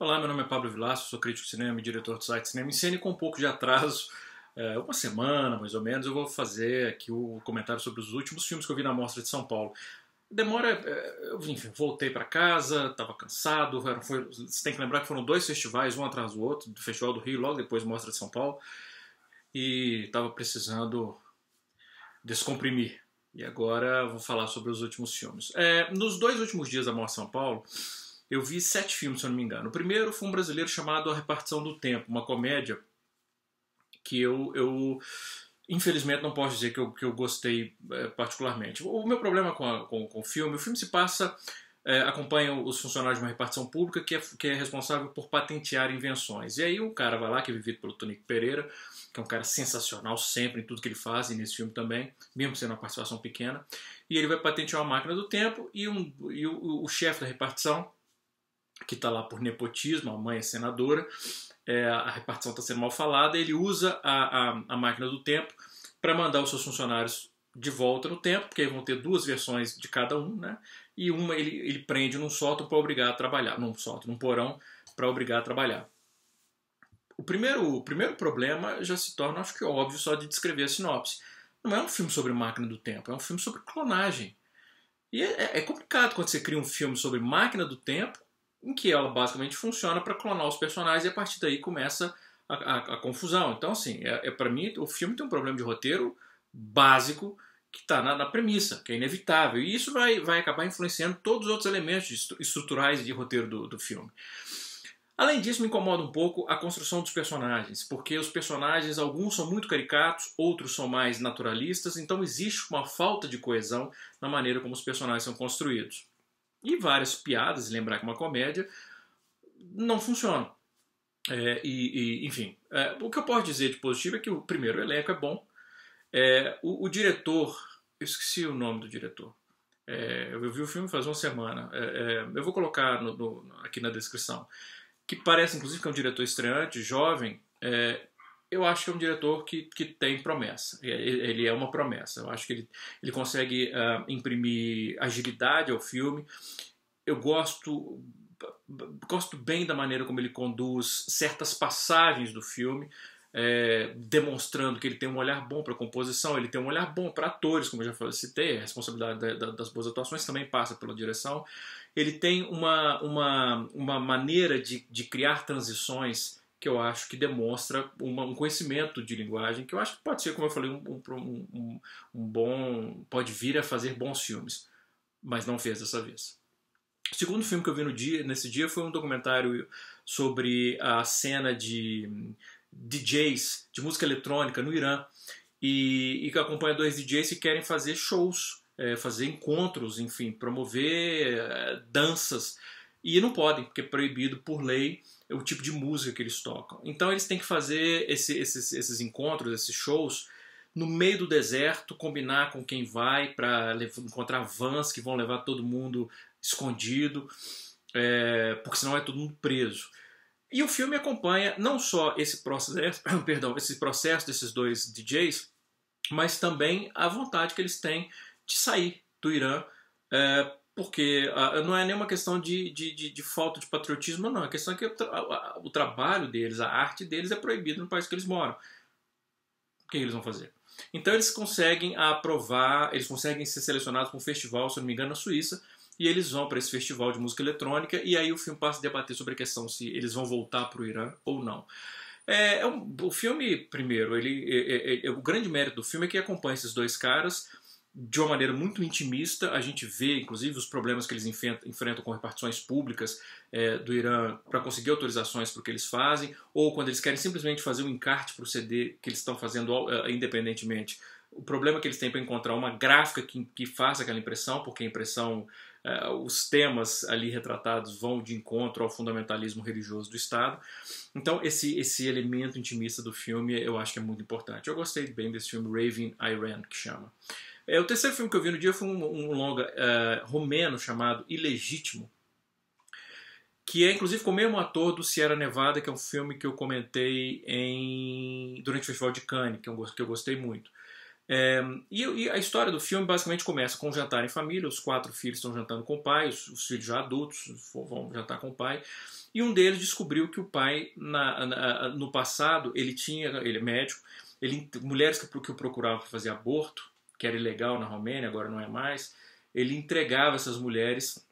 Olá, meu nome é Pablo Vilaço, sou crítico de cinema e diretor do site Cinema em Cena e com um pouco de atraso, é, uma semana mais ou menos, eu vou fazer aqui o comentário sobre os últimos filmes que eu vi na Mostra de São Paulo. Demora, é, enfim, voltei para casa, estava cansado, foi, você tem que lembrar que foram dois festivais, um atrás do outro, do Festival do Rio, logo depois Mostra de São Paulo, e estava precisando descomprimir. E agora vou falar sobre os últimos filmes. É, nos dois últimos dias da Mostra de São Paulo, eu vi sete filmes, se eu não me engano. O primeiro foi um brasileiro chamado A Repartição do Tempo, uma comédia que eu, eu infelizmente não posso dizer que eu, que eu gostei é, particularmente. O meu problema com, a, com, com, o filme, o filme se passa, é, acompanha os funcionários de uma repartição pública que é, que é responsável por patentear invenções. E aí o cara vai lá, que é vivido pelo Tonico Pereira, que é um cara sensacional sempre em tudo que ele faz e nesse filme também, mesmo sendo uma participação pequena, e ele vai patentear uma máquina do tempo e, um, e o, o chefe da repartição que está lá por nepotismo, a mãe é senadora, é, a repartição está sendo mal falada, ele usa a, a, a máquina do tempo para mandar os seus funcionários de volta no tempo, porque aí vão ter duas versões de cada um, né? E uma ele, ele prende num sótão para obrigar a trabalhar, num sótão, num porão, para obrigar a trabalhar. O primeiro, o primeiro problema já se torna, acho que óbvio, só de descrever a sinopse. Não é um filme sobre máquina do tempo, é um filme sobre clonagem. E é, é, é complicado quando você cria um filme sobre máquina do tempo em que ela basicamente funciona para clonar os personagens e a partir daí começa a, a, a confusão. Então, assim, é, é para mim o filme tem um problema de roteiro básico que está na, na, premissa, que é inevitável. E isso vai, vai acabar influenciando todos os outros elementos estruturais de roteiro do, do filme. Além disso, me incomoda um pouco a construção dos personagens, porque os personagens, alguns são muito caricatos, outros são mais naturalistas, então existe uma falta de coesão na maneira como os personagens são construídos e várias piadas, lembrar que é uma comédia, não funciona É, e, e, enfim, é, o que eu posso dizer de positivo é que o primeiro elenco é bom. É, o, o, diretor, eu esqueci o nome do diretor. É, eu vi o filme faz uma semana. É, é, eu vou colocar no, no, aqui na descrição. Que parece, inclusive, que é um diretor estreante, jovem, eu acho que é um diretor que, que tem promessa. Ele é uma promessa. Eu acho que ele, ele consegue uh, imprimir agilidade ao filme. Eu gosto gosto bem da maneira como ele conduz certas passagens do filme. É, demonstrando que ele tem um olhar bom para composição, ele tem um olhar bom para atores, como eu já citei, a responsabilidade da, da, das boas atuações também passa pela direção. Ele tem uma, uma, uma maneira de, de criar transições que eu acho que demonstra uma, um conhecimento de linguagem, que eu acho que pode ser, como eu falei, um, um, um, um bom. pode vir a fazer bons filmes, mas não fez dessa vez. O segundo filme que eu vi no dia, nesse dia foi um documentário sobre a cena de DJs, de música eletrônica no Irã, e, e que acompanha dois DJs que querem fazer shows, é, fazer encontros, enfim, promover é, danças, e não podem, porque é proibido por lei é o tipo de música que eles tocam. Então eles têm que fazer esse, esses, esses encontros, esses shows, no meio do deserto, combinar com quem vai para encontrar vans que vão levar todo mundo escondido, é, porque senão é todo mundo preso. E o filme acompanha não só esse processo, perdão, esse processo desses dois DJs, mas também a vontade que eles têm de sair do Irã é, porque ah, ah, não é nenhuma questão de, de, de, de, falta de patriotismo, não. A questão é que o, tra o trabalho deles, a arte deles é proibida no país que eles moram. O que eles vão fazer? Então eles conseguem aprovar, eles conseguem ser selecionados para um festival, se não me engano, na Suíça, e eles vão para esse festival de música eletrônica, e aí o filme passa a debater sobre a questão se eles vão voltar para o Irã ou não. É, é um, o filme, primeiro, ele, é, é, é, é o grande mérito do filme é que acompanha esses dois caras de uma maneira muito intimista. A gente vê, inclusive, os problemas que eles enfrentam com repartições públicas é, do Irã para conseguir autorizações para o que eles fazem, ou quando eles querem simplesmente fazer um encarte para o CD que eles estão fazendo é, independentemente. O problema que eles têm para encontrar uma gráfica que, que faça aquela impressão, porque a impressão, é, os temas ali retratados vão de encontro ao fundamentalismo religioso do Estado. Então, esse, esse elemento intimista do filme eu acho que é muito importante. Eu gostei bem desse filme, Raving Iran, que chama. É, o terceiro filme que eu vi no dia foi um, um longa uh, romeno chamado Ilegítimo, que é inclusive com o mesmo ator do Sierra Nevada, que é um filme que eu comentei em, durante o Festival de Cannes, que eu, é que eu gostei muito. É, e, e, a história do filme basicamente começa com um jantar em família, os quatro filhos estão jantando com o pai, os, os filhos já adultos vão jantar com o pai, e um deles descobriu que o pai, na, na, no passado, ele tinha, ele é médico, ele, mulheres que, que o procuravam para fazer aborto, que era ilegal na Romênia, agora não é mais, ele entregava essas mulheres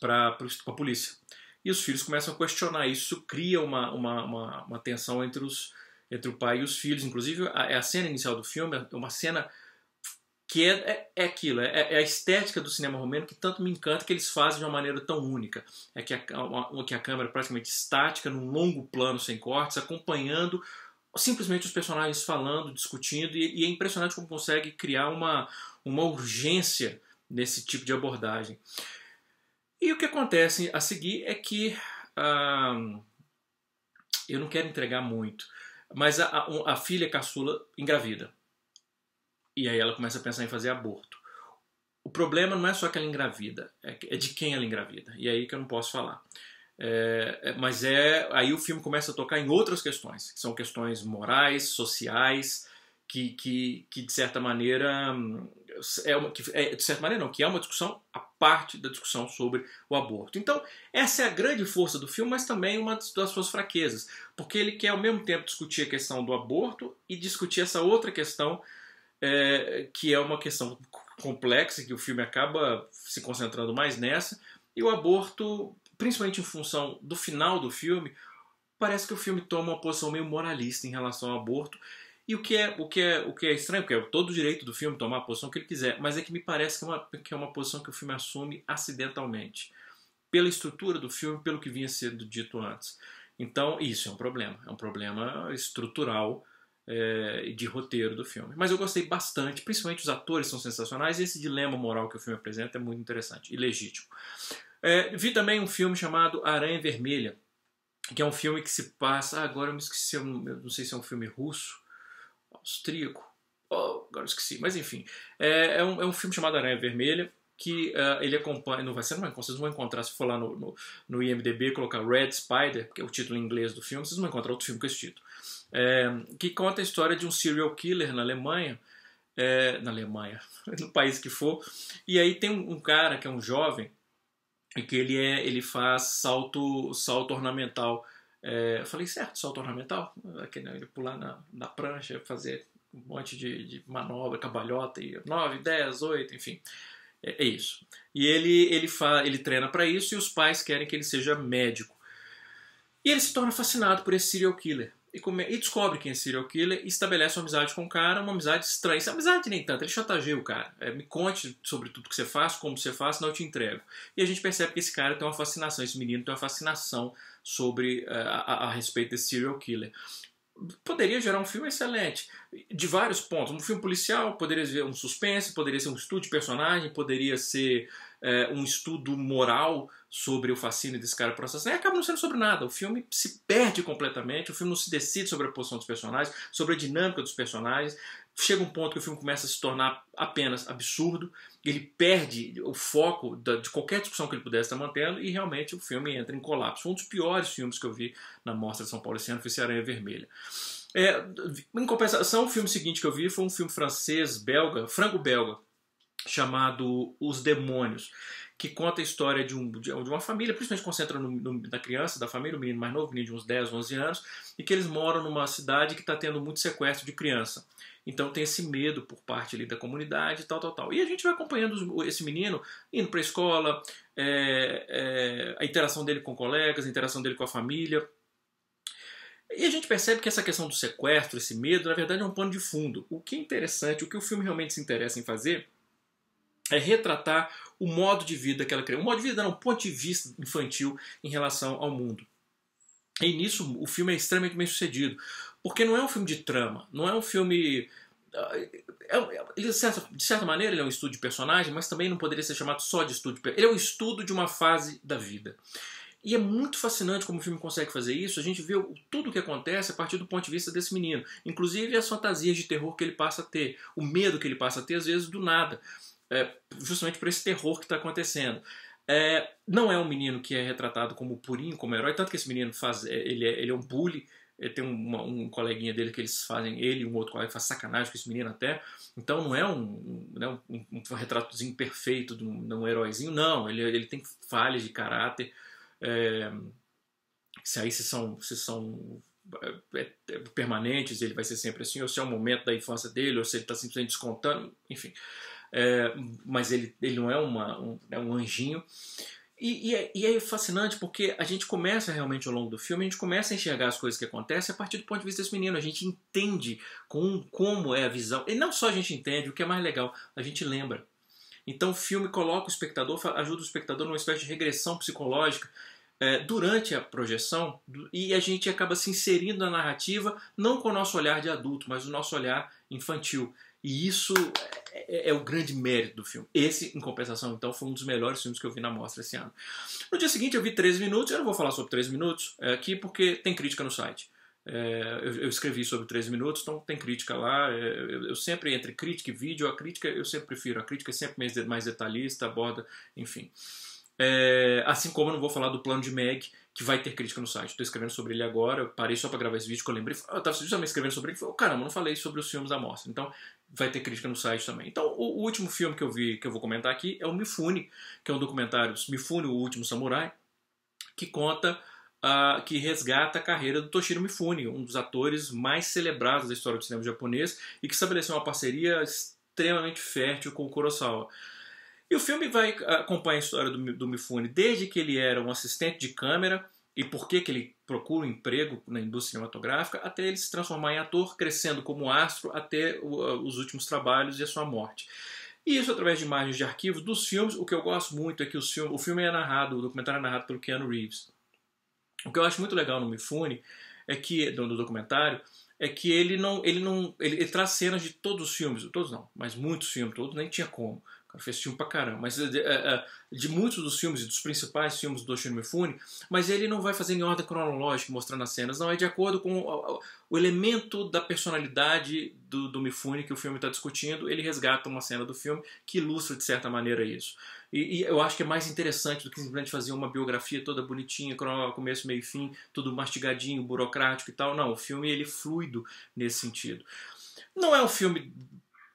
para a polícia. E os filhos começam a questionar isso, cria uma, uma, uma, uma, tensão entre, os, entre o pai e os filhos. Inclusive, a, é a cena inicial do filme é uma cena que é, é, é aquilo, é, é, é, a estética do cinema romeno que tanto me encanta que eles fazem de uma maneira tão única. É que a, uma, que a câmera é praticamente estática, num longo plano sem cortes, acompanhando simplesmente os personagens falando, discutindo, e, e, é impressionante como consegue criar uma, uma urgência nesse tipo de abordagem. E o que acontece a seguir é que. Hum, eu não quero entregar muito, mas a, a, a filha caçula engravida. E aí ela começa a pensar em fazer aborto. O problema não é só que ela é engravida, é, é de quem ela é engravida. E aí que eu não posso falar. É, é, mas é aí o filme começa a tocar em outras questões, que são questões morais, sociais, que, que, que de certa maneira hum, é uma, que é, de certa maneira não, que é uma discussão a parte da discussão sobre o aborto. Então, essa é a grande força do filme, mas também uma das suas fraquezas, porque ele quer ao mesmo tempo discutir a questão do aborto e discutir essa outra questão é, que é uma questão complexa, que o filme acaba se concentrando mais nessa, e o aborto principalmente em função do final do filme, parece que o filme toma uma posição meio moralista em relação ao aborto. E o que é, o que é, o que é estranho, porque é todo o direito do filme tomar a posição que ele quiser, mas é que me parece que é uma, que é uma posição que o filme assume acidentalmente, pela estrutura do filme, pelo que vinha sendo dito antes. Então, isso é um problema, é um problema estrutural é, de roteiro do filme. Mas eu gostei bastante, principalmente os atores são sensacionais, e esse dilema moral que o filme apresenta é muito interessante e legítimo. É, vi também um filme chamado Aranha Vermelha, que é um filme que se passa. Ah, agora eu me esqueci, eu não sei se é um filme russo, austríaco. Oh, agora eu esqueci, mas enfim. É, é, um, é um filme chamado Aranha Vermelha, que uh, ele acompanha. Não vai ser, não vocês não vão encontrar, se for lá no, no, no, IMDB, colocar Red Spider, que é o título em inglês do filme, vocês vão encontrar outro filme com esse título. É, que conta a história de um serial killer na Alemanha. É, na Alemanha, no país que for. E aí tem um cara que é um jovem e é que ele é ele faz salto salto ornamental é, eu falei certo salto ornamental né, ele pular na, na prancha fazer um monte de, de manobra cabalhota e 9, 10, 8, enfim é, é isso e ele ele fa, ele treina para isso e os pais querem que ele seja médico e ele se torna fascinado por esse serial killer e, come... e descobre quem é serial killer e estabelece uma amizade com o cara, uma amizade estranha. Essa amizade nem tanto, ele chantageia o cara. É, me conte sobre tudo que você faz, como você faz, senão eu te entrego. E a gente percebe que esse cara tem uma fascinação, esse menino tem uma fascinação sobre eh, a, a, a respeito desse serial killer poderia gerar um filme excelente de vários pontos. Um filme policial, poderia ser um suspense, poderia ser um estudo de personagem, poderia ser é, um estudo moral sobre o fascínio desse cara processando, e acaba não sendo sobre nada. O filme se perde completamente, o filme não se decide sobre a posição dos personagens, sobre a dinâmica dos personagens. Chega um ponto que o filme começa a se tornar apenas absurdo, ele perde o foco de qualquer discussão que ele pudesse estar mantendo e realmente o filme entra em colapso. Foi um dos piores filmes que eu vi na Mostra de São Paulo esse ano, foi Aranha Vermelha. É, em compensação, o filme seguinte que eu vi foi um filme francês, belga, franco-belga, chamado Os Demônios, que conta a história de, um, de uma família, principalmente concentra no, no, na criança da família, o menino mais novo, o menino de uns 10, 11 anos, e que eles moram numa cidade que está tendo muito sequestro de criança. Então tem esse medo por parte ali da comunidade, tal, tal, tal. E a gente vai acompanhando esse menino indo para a escola, é, é, a interação dele com colegas, a interação dele com a família. E a gente percebe que essa questão do sequestro, esse medo, na verdade é um pano de fundo. O que é interessante, o que o filme realmente se interessa em fazer é retratar o modo de vida que ela criou. O modo de vida não, um ponto de vista infantil em relação ao mundo. E nisso o filme é extremamente bem sucedido, porque não é um filme de trama, não é um filme. Ah, é, é, de, certa, de certa maneira, ele é um estudo de personagem, mas também não poderia ser chamado só de estudo de personagem. Ele é um estudo de uma fase da vida. E é muito fascinante como o filme consegue fazer isso. A gente vê tudo o que acontece a partir do ponto de vista desse menino. Inclusive as fantasias de terror que ele passa a ter, o medo que ele passa a ter, às vezes do nada é, justamente por esse terror que está acontecendo. É, não é um menino que é retratado como purinho, como herói, tanto que esse menino faz, é, ele é, ele é um bully, é, tem uma, um coleguinha dele que eles fazem, ele e um outro colega faz sacanagem com esse menino até. Então não é um, é um, um, um retratozinho perfeito de um, de um heróizinho, não. Ele, ele tem falhas de caráter. É, se aí se são, se são é, é, permanentes, ele vai ser sempre assim, ou se é um momento da infância dele, ou se ele está simplesmente descontando, enfim é, mas ele, ele não é, uma, um, é um anjinho. E, e, é, e, é, fascinante porque a gente começa realmente ao longo do filme, a gente começa a enxergar as coisas que acontecem a partir do ponto de vista desse menino. A gente entende com, como é a visão. E não só a gente entende, o que é mais legal, a gente lembra. Então o filme coloca o espectador, ajuda o espectador numa espécie de regressão psicológica é, durante a projeção e a gente acaba se inserindo na narrativa, não com o nosso olhar de adulto, mas o nosso olhar infantil. E isso é, é, é, o grande mérito do filme. Esse, em compensação, então, foi um dos melhores filmes que eu vi na mostra esse ano. No dia seguinte, eu vi 13 minutos. Eu não vou falar sobre 13 minutos é, aqui porque tem crítica no site. É, eu, eu, escrevi sobre 13 minutos, então tem crítica lá. É, eu, eu, sempre, entre crítica e vídeo, a crítica eu sempre prefiro. A crítica é sempre mais detalhista, aborda, enfim. É, assim como eu não vou falar do plano de Meg, que vai ter crítica no site. Estou escrevendo sobre ele agora, parei só para gravar esse vídeo, que eu lembrei. Eu estava justamente escrevendo sobre ele e falei, oh, caramba, não falei sobre os filmes da mostra. Então, vai ter crítica no site também. Então, o, o, último filme que eu vi, que eu vou comentar aqui, é o Mifune, que é um documentário, Mifune, o último samurai, que conta, uh, que resgata a carreira do Toshiro Mifune, um dos atores mais celebrados da história do cinema japonês e que estabeleceu uma parceria extremamente fértil com o Kurosawa. E o filme vai ah, acompanha a história do, do Mifune desde que ele era um assistente de câmera e por que, que ele procura um emprego na indústria cinematográfica até ele se transformar em ator, crescendo como astro até o, os últimos trabalhos e a sua morte. E isso através de imagens de arquivo dos filmes. O que eu gosto muito é que o filme, o filme é narrado, o documentário é narrado pelo Keanu Reeves. O que eu acho muito legal no Mifune é que no documentário é que ele não ele não ele, ele traz cenas de todos os filmes, todos não, mas muitos filmes, todos nem tinha como cara fez filme pra caramba, mas de, é, é, é, de, muitos dos filmes, dos principais filmes do Oshino Mifune, mas ele não vai fazer em ordem cronológica, mostrando as cenas, não, é de acordo com o, o elemento da personalidade do, do Mifune que o filme está discutindo, ele resgata uma cena do filme que ilustra de certa maneira isso. E, e, eu acho que é mais interessante do que simplesmente fazer uma biografia toda bonitinha, começo, meio e fim, tudo mastigadinho, burocrático e tal. Não, o filme ele é fluido nesse sentido. Não é um filme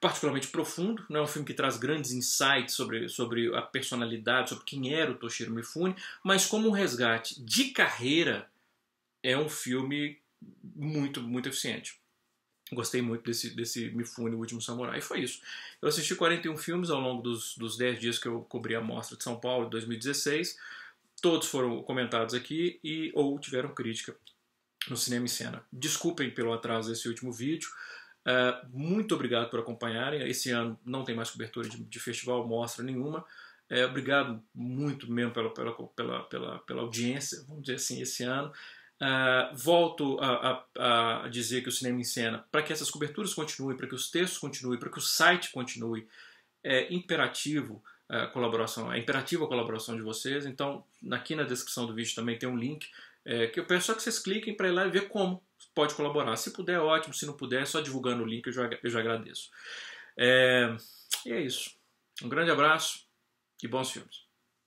particularmente profundo, não é um filme que traz grandes insights sobre, sobre a personalidade, sobre quem era o Toshiro Mifune, mas como um resgate de carreira, é um filme muito, muito eficiente. Gostei muito desse, desse Mifune, O Último Samurai, e foi isso. Eu assisti 41 filmes ao longo dos, dos 10 dias que eu cobri a Mostra de São Paulo em 2016. Todos foram comentados aqui e ou tiveram crítica no Cinema e Cena. Desculpem pelo atraso desse último vídeo. Uh, muito obrigado por acompanharem. Esse ano não tem mais cobertura de, de festival, mostra nenhuma. É, obrigado muito mesmo pela, pela, pela, pela, pela audiência, vamos dizer assim, esse ano. Uh, volto a, a, a, dizer que o Cinema em Cena, para que essas coberturas continuem, para que os textos continuem, para que o site continue, é imperativo a é, colaboração, é imperativa a colaboração de vocês. Então, aqui na descrição do vídeo também tem um link é, que eu peço só que vocês cliquem para ir lá e ver como pode colaborar. Se puder, ótimo. Se não puder, é só divulgando o link eu já, eu já agradeço. É, e é isso. Um grande abraço e bons filmes.